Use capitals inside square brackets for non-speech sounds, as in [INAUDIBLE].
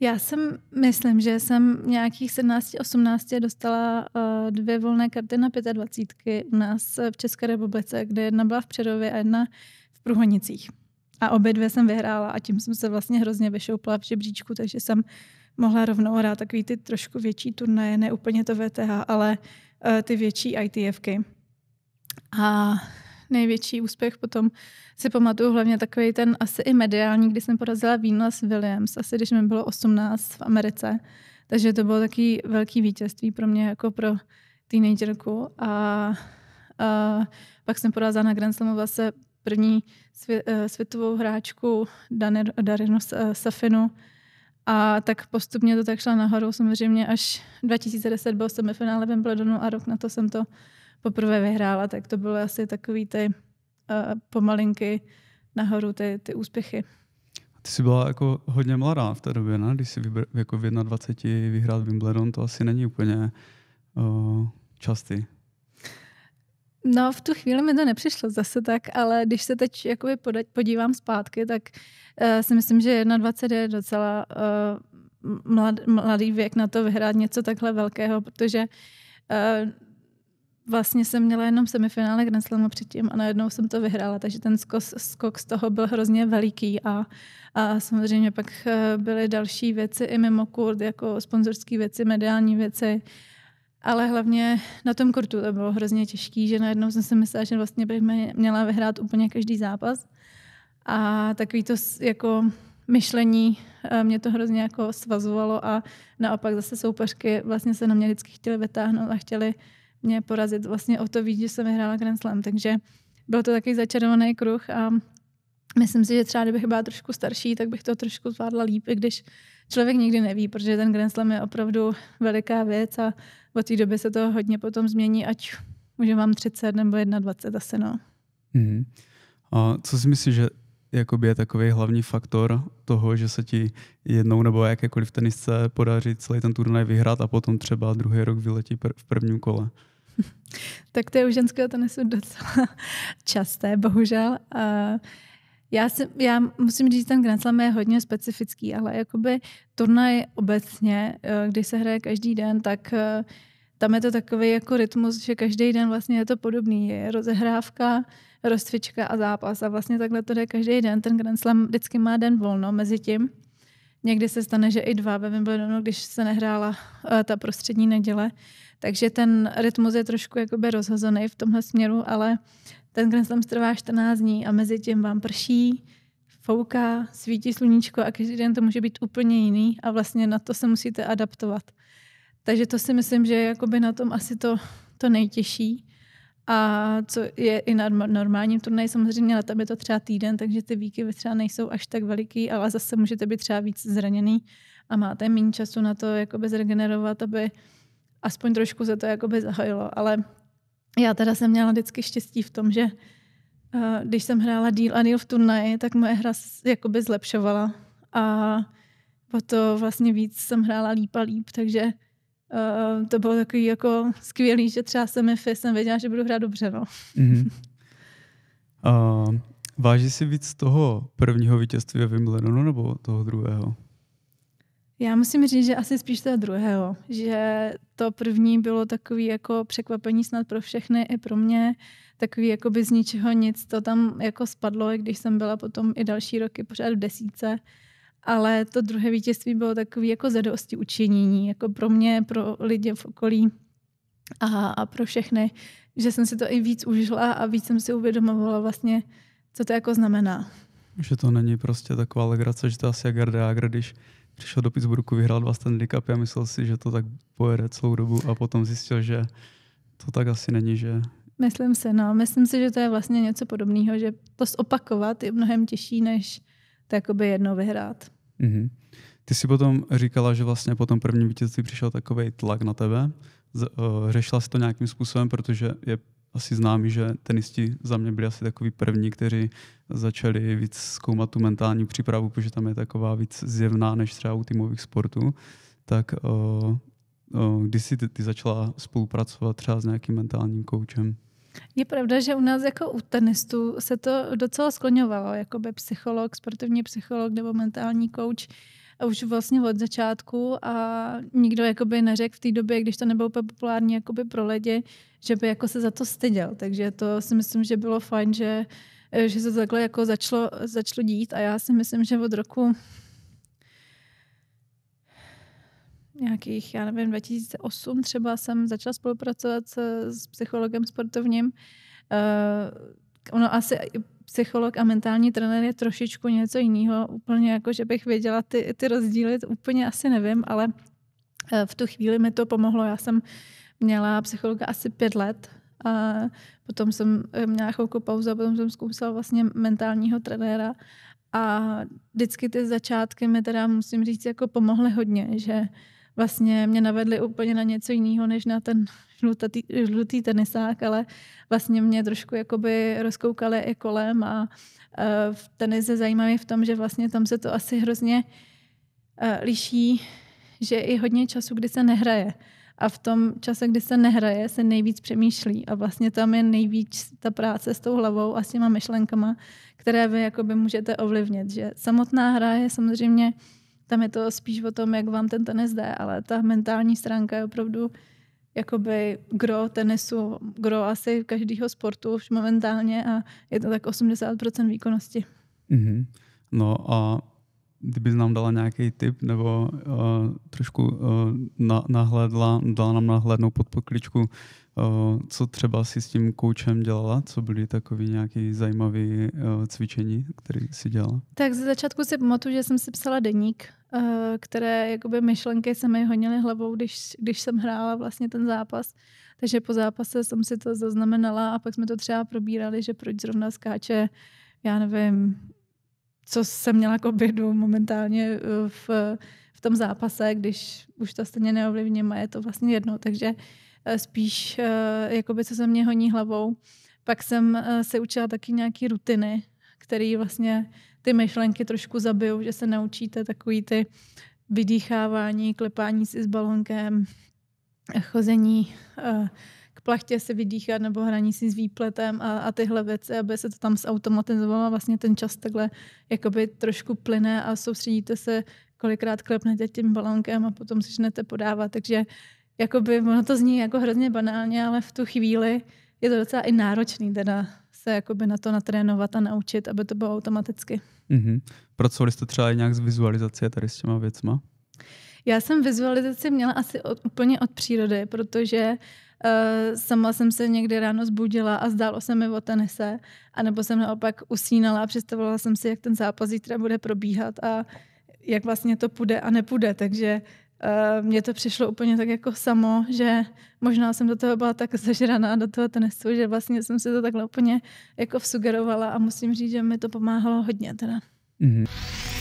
Já jsem, myslím, že jsem nějakých 17-18 dostala uh, dvě volné karty na 25 u nás eh, v České republice, kde jedna byla v Přerově a jedna v pruhonicích. A obě dvě jsem vyhrála a tím jsem se vlastně hrozně vyšoupla v žebříčku, takže jsem mohla rovnou hrát takový ty trošku větší turnaje, ne úplně to VTH, ale uh, ty větší ITFky. A největší úspěch. Potom si pamatuju hlavně takový ten asi i mediální, kdy jsem porazila Venus Williams, asi když mi bylo 18 v Americe. Takže to bylo taky velký vítězství pro mě jako pro teenagerku. A, a pak jsem porazila na Grand Slamu vlastně první svě, eh, světovou hráčku Darinu eh, Safinu. A tak postupně to tak šla nahoru, samozřejmě až 2010 byl semifinále v Wimbledonu a rok na to jsem to poprvé vyhrála, tak to bylo asi takový ty uh, pomalinky nahoru ty, ty úspěchy. Ty jsi byla jako hodně mladá v té době, ne? Když jsi vybr- jako v 21 vyhrát Wimbledon, to asi není úplně uh, častý. No, v tu chvíli mi to nepřišlo zase tak, ale když se teď jakoby podať, podívám zpátky, tak uh, si myslím, že 21 je docela uh, mlad, mladý věk na to vyhrát něco takhle velkého, protože uh, vlastně jsem měla jenom semifinále Grand Slamu předtím a najednou jsem to vyhrála, takže ten skos, skok z toho byl hrozně veliký a, a samozřejmě pak eh, byly další věci i mimo kurt, jako sponzorské věci, mediální věci, ale hlavně na tom kurtu to bylo hrozně těžký, že najednou jsem si myslela, že vlastně bych měla vyhrát úplně každý zápas a takový to jako myšlení eh, mě to hrozně jako svazovalo a naopak zase soupeřky vlastně se na mě vždycky chtěly vytáhnout a chtěly mě porazit vlastně o to víc, že jsem vyhrála Grand Slam. Takže byl to takový začarovaný kruh a myslím si, že třeba kdybych byla trošku starší, tak bych to trošku zvládla líp, i když člověk nikdy neví, protože ten Grand Slam je opravdu veliká věc a od té doby se to hodně potom změní, ať už mám 30 nebo 21 asi no. Mm-hmm. A co si myslíš, že jakoby je takový hlavní faktor toho, že se ti jednou nebo jakékoliv tenisce podaří celý ten turnaj vyhrát a potom třeba druhý rok vyletí pr- v prvním kole? [LAUGHS] tak to je u ženského tenisu docela [LAUGHS] časté, bohužel. já, si, já musím říct, ten Grand Slam je hodně specifický, ale jakoby turnaj obecně, eh, kdy se hraje každý den, tak eh, tam je to takový jako rytmus, že každý den vlastně je to podobný. Je rozehrávka, rozcvička a zápas a vlastně takhle to jde každý den. Ten Grand Slam vždycky má den volno mezi tím. Někdy se stane, že i dva ve Wimbledonu, když se nehrála eh, ta prostřední neděle, takže ten rytmus je trošku jakoby rozhozený v tomhle směru, ale ten Grand Slam trvá 14 dní a mezi tím vám prší, fouká, svítí sluníčko a každý den to může být úplně jiný a vlastně na to se musíte adaptovat. Takže to si myslím, že je na tom asi to, to nejtěžší. A co je i na normálním turnaji, samozřejmě na tam je to třeba týden, takže ty výky třeba nejsou až tak veliký, ale zase můžete být třeba víc zraněný a máte méně času na to jakoby zregenerovat, aby aspoň trošku se to jakoby zahojilo. Ale já teda jsem měla vždycky štěstí v tom, že eh, když jsem hrála díl a díl v turnaji, tak moje hra jakoby zlepšovala a o to vlastně víc jsem hrála líp a líp, takže uh, to bylo takový jako skvělý, že třeba jsem FI, jsem věděla, že budu hrát dobře. No. Mm-hmm. Uh, [LAUGHS] váží si víc toho prvního vítězství ve Wimbledonu nebo toho druhého? Já musím říct, že asi spíš to druhého, že to první bylo takový jako překvapení snad pro všechny i pro mě, takový jako by z ničeho nic, to tam jako spadlo, i když jsem byla potom i další roky pořád v desíce, ale to druhé vítězství bylo takový jako zadosti učinění, jako pro mě, pro lidi v okolí a, a pro všechny, že jsem si to i víc užila a víc jsem si uvědomovala vlastně, co to jako znamená. Že to není prostě taková legrace, že to asi jak RDA, když přišel do Pittsburghu, vyhrál dva Stanley Cupy a myslel si, že to tak pojede celou dobu a potom zjistil, že to tak asi není, že... Myslím si, no. Myslím si, že to je vlastně něco podobného, že to zopakovat je mnohem těžší, než to jedno jednou vyhrát. Mm-hmm. Ty si potom říkala, že vlastně po tom prvním vítězství přišel takový tlak na tebe. Z, uh, řešila jsi to nějakým způsobem, protože je asi známý, že tenisti za mě byli asi takový první, kteří začali víc zkoumat tu mentální přípravu, protože tam je taková víc zjevná než třeba u týmových sportů. Tak o, eh, o, eh, kdy jsi ty, ty začala spolupracovat třeba s nějakým mentálním koučem? Je pravda, že u nás jako u tenistů se to docela skloňovalo, jako by psycholog, sportovní psycholog nebo mentální kouč už vlastně od začátku a nikdo jakoby neřekl v té době, když to nebylo úplně populární jakoby pro lidi, že by jako se za to styděl. Takže to si myslím, že bylo fajn, že, že se to takhle jako začalo, začalo dít a já si myslím, že od roku nějakých, já nevím, 2008 třeba jsem začala spolupracovat s, s psychologem sportovním. Uh, ono asi psycholog a mentální trenér je trošičku něco jiného. Úplně jako, že bych věděla ty, ty rozdíly, úplně asi nevím, ale eh, v tu chvíli mi to pomohlo. Já jsem měla psychologa asi pět let, a potom jsem eh, měla chvilku pauzu a potom jsem zkusila vlastně mentálního trenéra a vždycky ty začátky mi teda musím říct jako pomohly hodně, že vlastně mě navedli úplně na něco jiného, než na ten žlutý, žlutý tenisák, ale vlastně mě trošku jakoby rozkoukali i kolem a eh, v tenise zajímavý v tom, že vlastně tam se to asi hrozně eh, liší, že i hodně času, kdy se nehraje. A v tom čase, kdy se nehraje, se nejvíc přemýšlí. A vlastně tam je nejvíc ta práce s tou hlavou a s těma myšlenkama, které vy jakoby můžete ovlivnit. Že samotná hra je samozřejmě uh, tam je to spíš o tom, jak vám ten tenis jde, ale ta mentální stránka je opravdu jakoby gro tenisu, gro asi každého sportu už momentálně a je to tak 80% výkonnosti. Mm-hmm. No a kdybys nám dala nějaký tip nebo uh, trošku uh, na, nahlédla, dala nám nahlednou pod pokličku, uh, co třeba si s tím koučem dělala, co byly takové nějaké zajímavé uh, cvičení, které si dělala? Tak ze začátku si pamatuju, že jsem si psala deník, uh, které jakoby myšlenky se mi honily hlavou, když, když jsem hrála vlastně ten zápas. Takže po zápase jsem si to zaznamenala a pak jsme to třeba probírali, že proč zrovna skáče já nevím, co jsem měla k obědu momentálně eh, v, v tom zápase, když už to stejně neovlivním a je to vlastně jedno. Takže eh, spíš, eh, jakoby, co se mě honí hlavou. Pak jsem se učila taky nějaké rutiny, které vlastně ty myšlenky trošku zabijou, že se naučíte takový ty vydýchávání, klepání si s balonkem, chození plachtě se vydýchat nebo hraní si s výpletem a, a tyhle věci, aby se to tam zautomatizovalo a vlastně ten čas takhle jakoby trošku plyne a soustředíte se, kolikrát klepnete tím balonkem a potom začnete podávat. Takže jakoby, ono to zní jako hrozně banálně, ale v tu chvíli je to docela i náročný teda se jakoby na to natrénovat a naučit, aby to bylo automaticky. Mm-hmm. Pracovali jste třeba i nějak s vizualizací a tady s těma věcma? Já jsem vizualizaci měla asi od, úplně od přírody, protože Eh, sama jsem se někdy ráno zbudila a zdálo se mi o tenise, anebo jsem naopak usínala a představovala jsem si, jak ten zápas zítra bude probíhat a jak vlastně to půjde a nepůjde, takže uh, mně to přišlo úplně tak jako samo, že možná jsem do toho byla tak zažraná do toho tenisu, že vlastně jsem si to takhle úplně jako vsugerovala a musím říct, že mi to pomáhalo hodně teda. Mm-hmm.